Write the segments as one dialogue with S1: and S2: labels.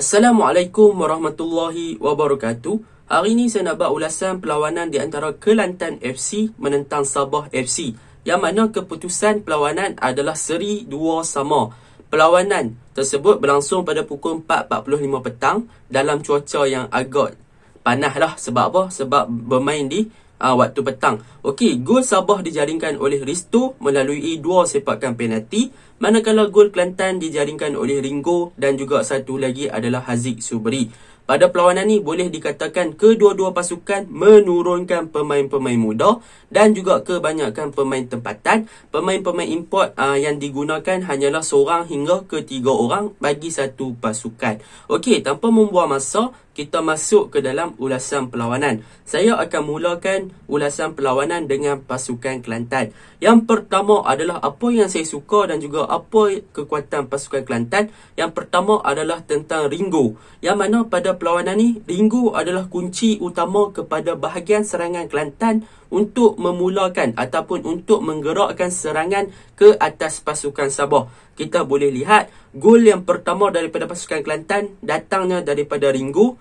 S1: Assalamualaikum warahmatullahi wabarakatuh. Hari ini saya nak buat ulasan perlawanan di antara Kelantan FC menentang Sabah FC yang mana keputusan perlawanan adalah seri dua sama. Perlawanan tersebut berlangsung pada pukul 4.45 petang dalam cuaca yang agak panaslah sebab apa? Sebab bermain di uh, waktu petang. Okey, gol Sabah dijaringkan oleh Risto melalui dua sepakan penalti. Manakala gol Kelantan dijaringkan oleh Ringo dan juga satu lagi adalah Haziq Subri. Pada perlawanan ini boleh dikatakan kedua-dua pasukan menurunkan pemain-pemain muda dan juga kebanyakan pemain tempatan. Pemain-pemain import uh, yang digunakan hanyalah seorang hingga ketiga orang bagi satu pasukan. Okey, tanpa membuang masa, kita masuk ke dalam ulasan perlawanan. Saya akan mulakan ulasan perlawanan dengan pasukan Kelantan. Yang pertama adalah apa yang saya suka dan juga apa kekuatan pasukan Kelantan. Yang pertama adalah tentang Ringo. Yang mana pada perlawanan ni, Ringo adalah kunci utama kepada bahagian serangan Kelantan untuk memulakan ataupun untuk menggerakkan serangan ke atas pasukan Sabah. Kita boleh lihat gol yang pertama daripada pasukan Kelantan datangnya daripada Ringo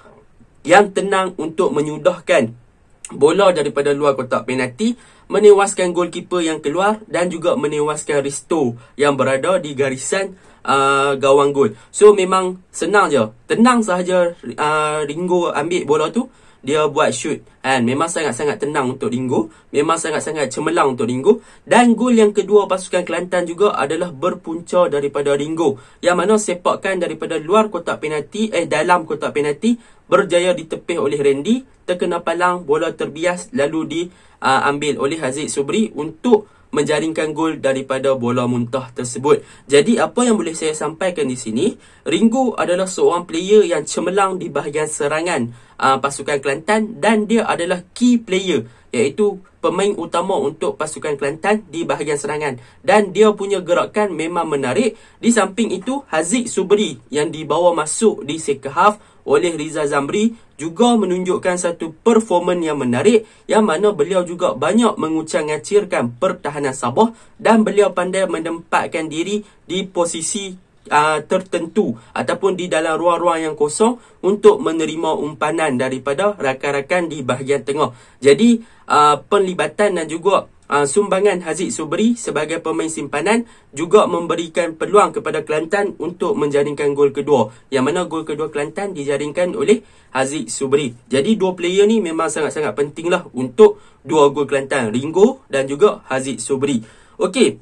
S1: yang tenang untuk menyudahkan bola daripada luar kotak penalti menewaskan goalkeeper yang keluar dan juga menewaskan Risto yang berada di garisan uh, gawang gol. So memang senang je. Tenang sahaja uh, Ringo ambil bola tu dia buat shoot kan memang sangat-sangat tenang untuk Dingo memang sangat-sangat cemerlang untuk Dingo dan gol yang kedua pasukan Kelantan juga adalah berpunca daripada Dingo yang mana sepakkan daripada luar kotak penalti eh dalam kotak penalti berjaya ditepih oleh Randy terkena palang bola terbias lalu diambil uh, oleh Haziq Subri untuk menjaringkan gol daripada bola muntah tersebut. Jadi apa yang boleh saya sampaikan di sini, Ringo adalah seorang player yang cemerlang di bahagian serangan uh, pasukan Kelantan dan dia adalah key player iaitu pemain utama untuk pasukan Kelantan di bahagian serangan dan dia punya gerakan memang menarik di samping itu Haziq Subri yang dibawa masuk di second half oleh Riza Zamri juga menunjukkan satu performance yang menarik yang mana beliau juga banyak mengucang-ngacirkan pertahanan Sabah dan beliau pandai menempatkan diri di posisi uh, tertentu ataupun di dalam ruang-ruang yang kosong untuk menerima umpanan daripada rakan-rakan di bahagian tengah. Jadi uh, penlibatan dan juga Uh, sumbangan Haziq Subri sebagai pemain simpanan juga memberikan peluang kepada Kelantan untuk menjaringkan gol kedua yang mana gol kedua Kelantan dijaringkan oleh Haziq Subri. Jadi dua player ni memang sangat-sangat pentinglah untuk dua gol Kelantan, Ringo dan juga Haziq Subri. Okey,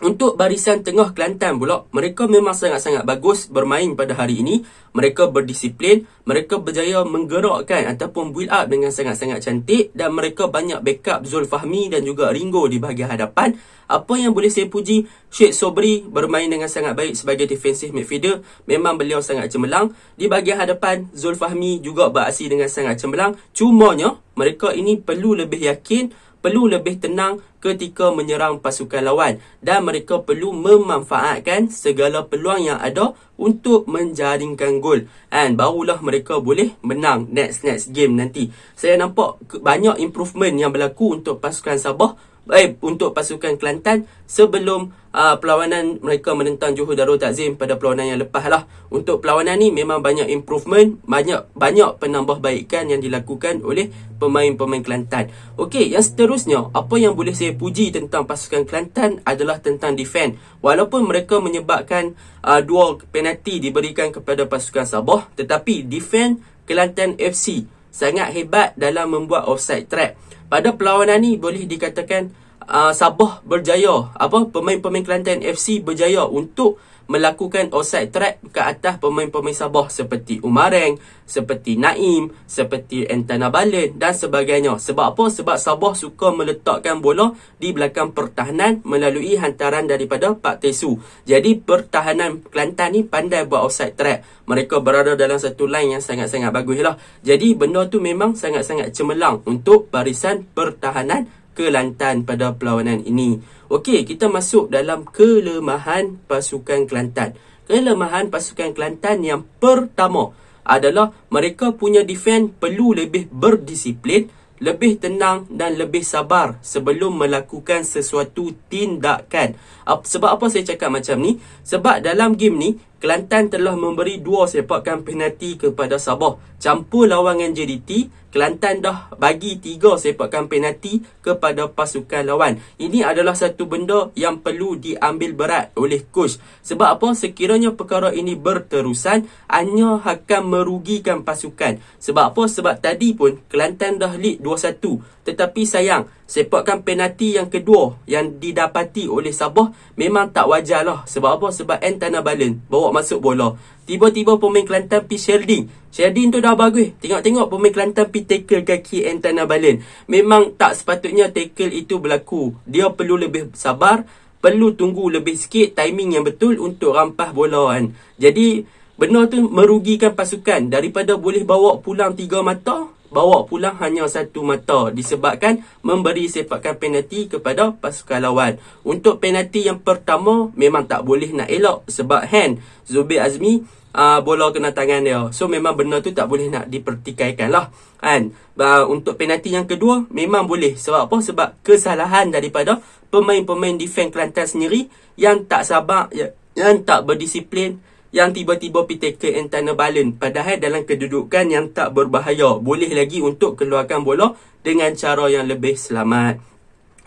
S1: untuk barisan tengah Kelantan pula, mereka memang sangat-sangat bagus bermain pada hari ini. Mereka berdisiplin, mereka berjaya menggerakkan ataupun build up dengan sangat-sangat cantik dan mereka banyak backup Zul Fahmi dan juga Ringo di bahagian hadapan. Apa yang boleh saya puji, Syed Sobri bermain dengan sangat baik sebagai defensive midfielder. Memang beliau sangat cemerlang. Di bahagian hadapan, Zul Fahmi juga beraksi dengan sangat cemerlang. Cumanya, mereka ini perlu lebih yakin perlu lebih tenang ketika menyerang pasukan lawan dan mereka perlu memanfaatkan segala peluang yang ada untuk menjaringkan gol and barulah mereka boleh menang next next game nanti. Saya nampak banyak improvement yang berlaku untuk pasukan Sabah eh, untuk pasukan Kelantan sebelum uh, perlawanan mereka menentang Johor Darul Takzim pada perlawanan yang lepas lah. Untuk perlawanan ni memang banyak improvement, banyak banyak penambahbaikan yang dilakukan oleh pemain-pemain Kelantan. Okey, yang seterusnya, apa yang boleh saya puji tentang pasukan Kelantan adalah tentang defend. Walaupun mereka menyebabkan uh, dua penalti diberikan kepada pasukan Sabah, tetapi defend Kelantan FC sangat hebat dalam membuat offside trap. Pada perlawanan ni boleh dikatakan uh, Sabah berjaya apa pemain-pemain Kelantan FC berjaya untuk melakukan offside trap ke atas pemain-pemain Sabah seperti Umareng, seperti Naim, seperti Antana Balin dan sebagainya. Sebab apa? Sebab Sabah suka meletakkan bola di belakang pertahanan melalui hantaran daripada Pak Tesu. Jadi pertahanan Kelantan ni pandai buat offside trap. Mereka berada dalam satu line yang sangat-sangat bagus lah. Jadi benda tu memang sangat-sangat cemerlang untuk barisan pertahanan Kelantan pada perlawanan ini. Okey, kita masuk dalam kelemahan pasukan Kelantan. Kelemahan pasukan Kelantan yang pertama adalah mereka punya defend perlu lebih berdisiplin, lebih tenang dan lebih sabar sebelum melakukan sesuatu tindakan. Sebab apa saya cakap macam ni? Sebab dalam game ni, Kelantan telah memberi dua sepakan penalti kepada Sabah. Campur lawangan dengan JDT, Kelantan dah bagi tiga sepakan penalti kepada pasukan lawan. Ini adalah satu benda yang perlu diambil berat oleh coach. Sebab apa? Sekiranya perkara ini berterusan, hanya akan merugikan pasukan. Sebab apa? Sebab tadi pun Kelantan dah lead 2-1. Tetapi sayang, sepakan penalti yang kedua yang didapati oleh Sabah memang tak wajar lah. Sebab apa? Sebab Antana Balen bawa masuk bola. Tiba-tiba pemain Kelantan pergi Sheldon. Sheldon tu dah bagus. Tengok-tengok pemain Kelantan pergi tackle kaki Antana Balen. Memang tak sepatutnya tackle itu berlaku. Dia perlu lebih sabar. Perlu tunggu lebih sikit timing yang betul untuk rampas bola kan. Jadi, benar tu merugikan pasukan. Daripada boleh bawa pulang tiga mata, bawa pulang hanya satu mata disebabkan memberi sepakan penalti kepada pasukan lawan. Untuk penalti yang pertama memang tak boleh nak elak sebab hand Zubir Azmi uh, bola kena tangan dia. So memang benda tu tak boleh nak dipertikaikan lah. Kan? Uh, untuk penalti yang kedua memang boleh. Sebab apa? Sebab kesalahan daripada pemain-pemain defense Kelantan sendiri yang tak sabar, ya, yang tak berdisiplin yang tiba-tiba pitaka antenna balen padahal dalam kedudukan yang tak berbahaya boleh lagi untuk keluarkan bola dengan cara yang lebih selamat.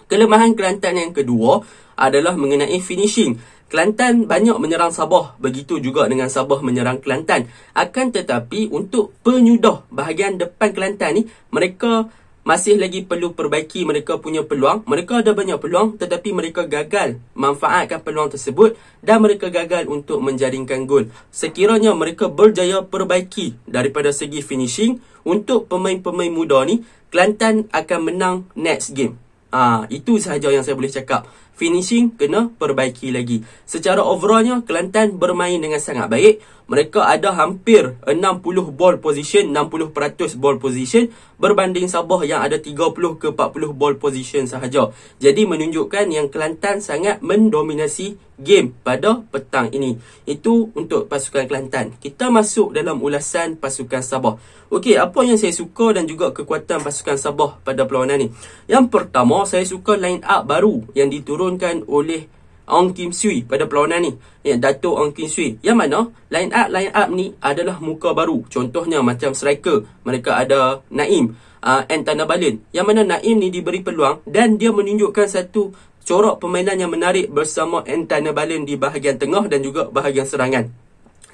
S1: Kelemahan Kelantan yang kedua adalah mengenai finishing. Kelantan banyak menyerang Sabah, begitu juga dengan Sabah menyerang Kelantan. Akan tetapi untuk penyudah bahagian depan Kelantan ni, mereka masih lagi perlu perbaiki mereka punya peluang. Mereka ada banyak peluang tetapi mereka gagal manfaatkan peluang tersebut dan mereka gagal untuk menjaringkan gol. Sekiranya mereka berjaya perbaiki daripada segi finishing untuk pemain-pemain muda ni, Kelantan akan menang next game. Ah, ha, itu sahaja yang saya boleh cakap finishing kena perbaiki lagi. Secara overallnya, Kelantan bermain dengan sangat baik. Mereka ada hampir 60 ball position, 60% ball position berbanding Sabah yang ada 30 ke 40 ball position sahaja. Jadi menunjukkan yang Kelantan sangat mendominasi game pada petang ini. Itu untuk pasukan Kelantan. Kita masuk dalam ulasan pasukan Sabah. Okey, apa yang saya suka dan juga kekuatan pasukan Sabah pada perlawanan ini? Yang pertama, saya suka line up baru yang diturunkan diturunkan oleh Ong Kim Sui pada perlawanan ni. Ya, Dato' Ong Kim Sui. Yang mana line up line up ni adalah muka baru. Contohnya macam striker, mereka ada Naim uh, ah, and Tanabalin. Yang mana Naim ni diberi peluang dan dia menunjukkan satu corak permainan yang menarik bersama Antana Balin di bahagian tengah dan juga bahagian serangan.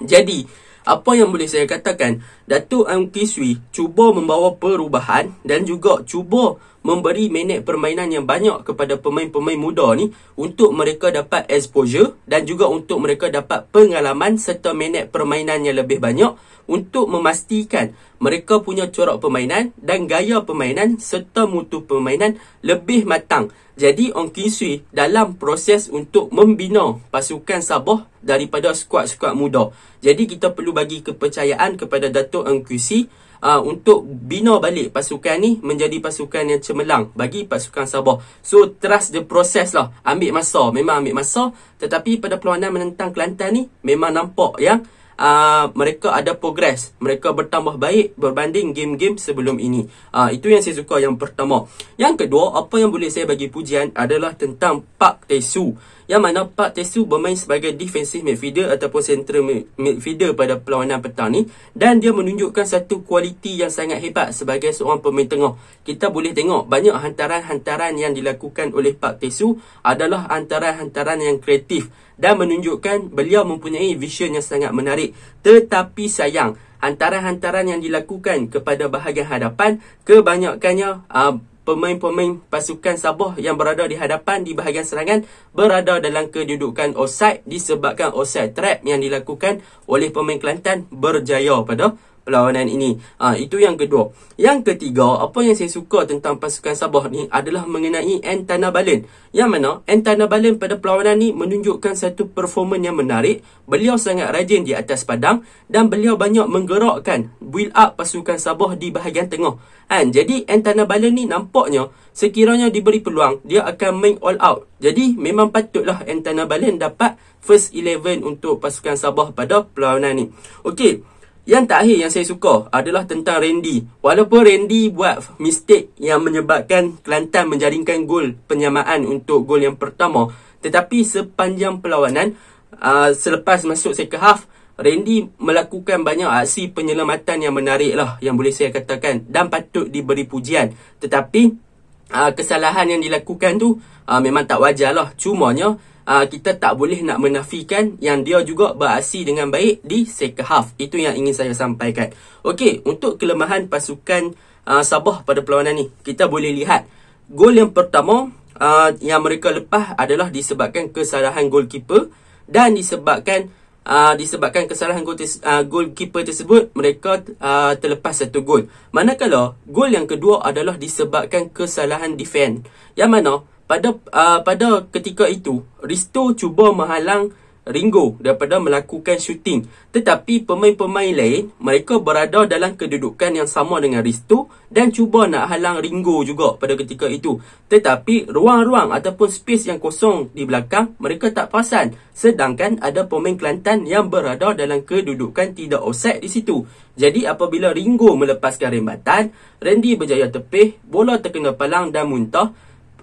S1: Jadi, apa yang boleh saya katakan Datuk Angki Sui cuba membawa perubahan dan juga cuba memberi minat permainan yang banyak kepada pemain-pemain muda ni untuk mereka dapat exposure dan juga untuk mereka dapat pengalaman serta minat permainan yang lebih banyak untuk memastikan mereka punya corak permainan dan gaya permainan serta mutu permainan lebih matang. Jadi Ong Kin Sui dalam proses untuk membina pasukan Sabah daripada skuad-skuad muda. Jadi kita perlu bagi kepercayaan kepada Datuk Ong Kin Sui Uh, untuk bina balik pasukan ni menjadi pasukan yang cemerlang bagi pasukan Sabah. So trust the process lah. Ambil masa, memang ambil masa. Tetapi pada perlawanan menentang Kelantan ni memang nampak yang uh, mereka ada progres mereka bertambah baik berbanding game-game sebelum ini uh, itu yang saya suka yang pertama yang kedua apa yang boleh saya bagi pujian adalah tentang Pak Tesu yang mana Pak Tesu bermain sebagai defensive midfielder ataupun central midfielder pada perlawanan petang ni dan dia menunjukkan satu kualiti yang sangat hebat sebagai seorang pemain tengah. Kita boleh tengok banyak hantaran-hantaran yang dilakukan oleh Pak Tesu adalah hantaran-hantaran yang kreatif dan menunjukkan beliau mempunyai vision yang sangat menarik. Tetapi sayang, hantaran-hantaran yang dilakukan kepada bahagian hadapan kebanyakannya ah, pemain-pemain pasukan Sabah yang berada di hadapan di bahagian serangan berada dalam kedudukan offside disebabkan offside trap yang dilakukan oleh pemain Kelantan berjaya pada perlawanan ini. Ha, itu yang kedua. Yang ketiga, apa yang saya suka tentang pasukan Sabah ni adalah mengenai Antana Balen. Yang mana Antana Balen pada perlawanan ni menunjukkan satu performance yang menarik. Beliau sangat rajin di atas padang dan beliau banyak menggerakkan build up pasukan Sabah di bahagian tengah. Kan? Jadi Antana Balen ni nampaknya sekiranya diberi peluang, dia akan main all out. Jadi memang patutlah Antana Balen dapat first eleven untuk pasukan Sabah pada perlawanan ni. Okey, yang tak terakhir yang saya suka adalah tentang Randy. Walaupun Randy buat mistake yang menyebabkan Kelantan menjaringkan gol penyamaan untuk gol yang pertama. Tetapi sepanjang perlawanan, uh, selepas masuk second half, Randy melakukan banyak aksi penyelamatan yang menarik lah yang boleh saya katakan dan patut diberi pujian. Tetapi Ah, kesalahan yang dilakukan tu uh, memang tak wajar lah. Cumanya uh, kita tak boleh nak menafikan yang dia juga beraksi dengan baik di second half. Itu yang ingin saya sampaikan. Okey, untuk kelemahan pasukan uh, Sabah pada perlawanan ni, kita boleh lihat gol yang pertama uh, yang mereka lepas adalah disebabkan kesalahan goalkeeper dan disebabkan uh, disebabkan kesalahan gol tes, uh, goalkeeper tersebut mereka uh, terlepas satu gol. Manakala gol yang kedua adalah disebabkan kesalahan defend. Yang mana pada uh, pada ketika itu Risto cuba menghalang Ringo daripada melakukan syuting. Tetapi pemain-pemain lain, mereka berada dalam kedudukan yang sama dengan Risto dan cuba nak halang Ringo juga pada ketika itu. Tetapi ruang-ruang ataupun space yang kosong di belakang, mereka tak perasan. Sedangkan ada pemain Kelantan yang berada dalam kedudukan tidak offside di situ. Jadi apabila Ringo melepaskan rembatan, Randy berjaya tepih, bola terkena palang dan muntah.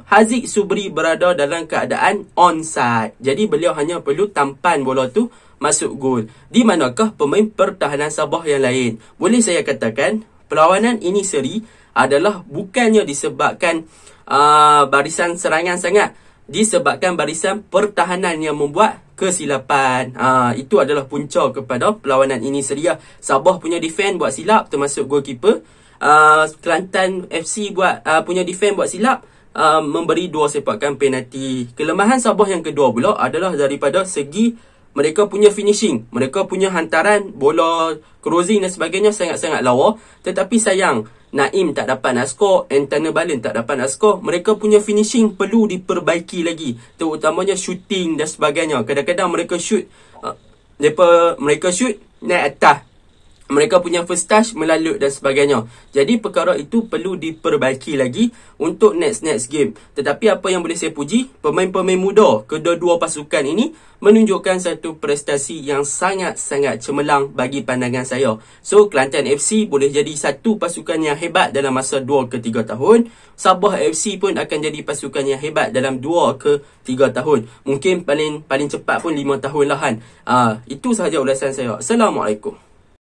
S1: Haziq Subri berada dalam keadaan onside. Jadi beliau hanya perlu tampan bola tu masuk gol. Di manakah pemain pertahanan Sabah yang lain? Boleh saya katakan perlawanan ini seri adalah bukannya disebabkan uh, barisan serangan sangat disebabkan barisan pertahanan yang membuat kesilapan. Ha, itu adalah punca kepada perlawanan ini seri. Ya, Sabah punya defend buat silap termasuk goalkeeper. Uh, Kelantan FC buat uh, punya defend buat silap um, memberi dua sepakan penalti. Kelemahan Sabah yang kedua pula adalah daripada segi mereka punya finishing, mereka punya hantaran bola crossing dan sebagainya sangat-sangat lawa. Tetapi sayang, Naim tak dapat nak score, Antana Balin tak dapat nak score. Mereka punya finishing perlu diperbaiki lagi. Terutamanya shooting dan sebagainya. Kadang-kadang mereka shoot, uh, mereka shoot naik atas mereka punya first touch melalut dan sebagainya. Jadi perkara itu perlu diperbaiki lagi untuk next next game. Tetapi apa yang boleh saya puji, pemain-pemain muda kedua-dua pasukan ini menunjukkan satu prestasi yang sangat-sangat cemerlang bagi pandangan saya. So Kelantan FC boleh jadi satu pasukan yang hebat dalam masa 2 ke 3 tahun. Sabah FC pun akan jadi pasukan yang hebat dalam 2 ke 3 tahun. Mungkin paling paling cepat pun 5 tahun lah kan. Uh, itu sahaja ulasan saya. Assalamualaikum.